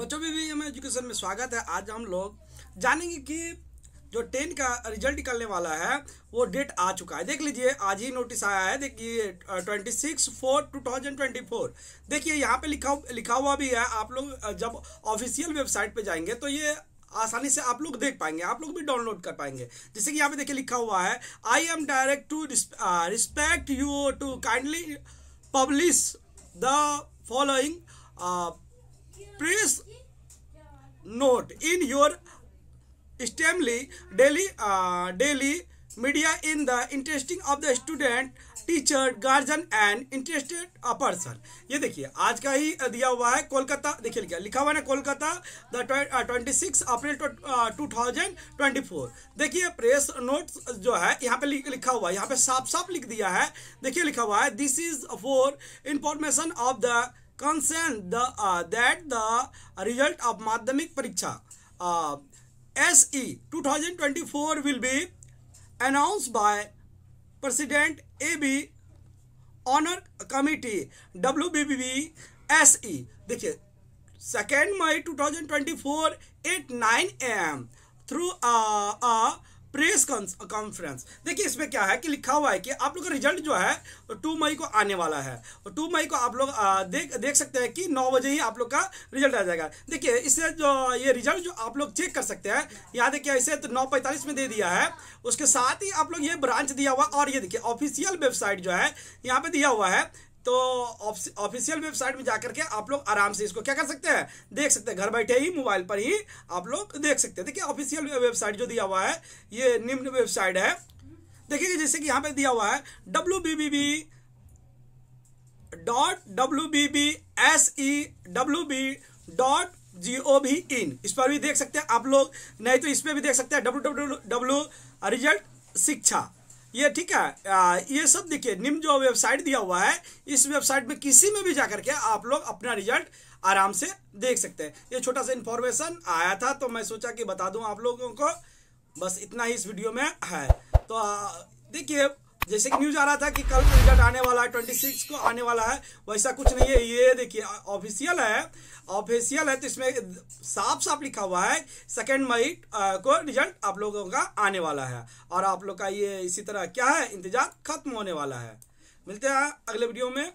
बच्चों भी, भी हमें एजुकेशन में स्वागत है आज हम लोग जानेंगे कि जो टेन का रिजल्ट निकलने वाला है वो डेट आ चुका है देख लीजिए आज ही नोटिस आया है देखिए twenty six four two thousand twenty four देखिए यहाँ पे लिखा लिखा हुआ भी है आप लोग जब ऑफिशियल वेबसाइट पे जाएंगे तो ये आसानी से आप लोग देख पाएंगे आप लोग भी डाउनलोड कर पाएंगे जैसे कि यहाँ पे देखिए लिखा हुआ है I am direct to respect you to kindly publish the following please note in your esteemed daily daily media in the interesting of the student teacher guardian and interested person ये देखिए आज का ही uh, दिया हुआ है कोलकाता देखिए लिखा लिखा हुआ है Kolkata the twenty six April two thousand twenty four देखिए प्रेस नोट जो है यहाँ पे लिखा हुआ है यहाँ पे साफ साफ लिख दिया है देखिए लिखा हुआ है this is for information of the concern the that the result of Madhyamik Pariksha S E two will be announce by president A B honour committee W B B B S E देखिए second May four at nine A M through press conference देखिए इसमें क्या है कि लिखा हुआ है कि आप लोग का रिजल्ट जो है टू मई को आने वाला है और टू मई को आप लोग देख देख सकते हैं कि नौ बजे ही आप लोग का रिजल्ट आ जाएगा देखिए इससे जो ये रिजल्ट जो आप लोग चेक कर सकते हैं यहाँ देखिए इसे तो नौ पैंतालीस में दे दिया है उसके साथ ही आप लोग ये ब्रांच दिया हुआ और ये देखिए ऑफिशियल वेबसाइट जो है यहाँ पे दिया हुआ है तो ऑफिशियल वेबसाइट में जाकर के आप लोग आराम से इसको क्या कर सकते हैं देख सकते हैं घर बैठे ही मोबाइल पर ही आप लोग देख सकते हैं देखिए ऑफिशियल वेबसाइट जो दिया हुआ है ये निम्न वेबसाइट है देखिए जैसे कि यहाँ पे दिया हुआ है W B B B dot W B B S E W B dot G O V in इस पर भी देख सकते हैं आप लोग नहीं तो इस पर भी देख सकते हैं डब्ल्यू डब्ल्यू डब्ल्यू रिजल्ट शिक्षा ये ठीक है आ, ये सब देखिए निम्न जो वेबसाइट दिया हुआ है इस वेबसाइट में किसी में भी जाकर के आप लोग अपना रिजल्ट आराम से देख सकते हैं ये छोटा सा इन्फॉर्मेशन आया था तो मैं सोचा कि बता दूं आप लोगों को बस इतना ही इस वीडियो में है तो देखिए जैसे कि न्यूज आ रहा था कि कल रिजल्ट आने वाला है ट्वेंटी सिक्स को आने वाला है वैसा कुछ नहीं है ये देखिए ऑफिशियल है ऑफिशियल है तो इसमें साफ साफ लिखा हुआ है सेकेंड मई को रिजल्ट आप लोगों का आने वाला है और आप लोग का ये इसी तरह क्या है इंतजार खत्म होने वाला है मिलते हैं अगले वीडियो में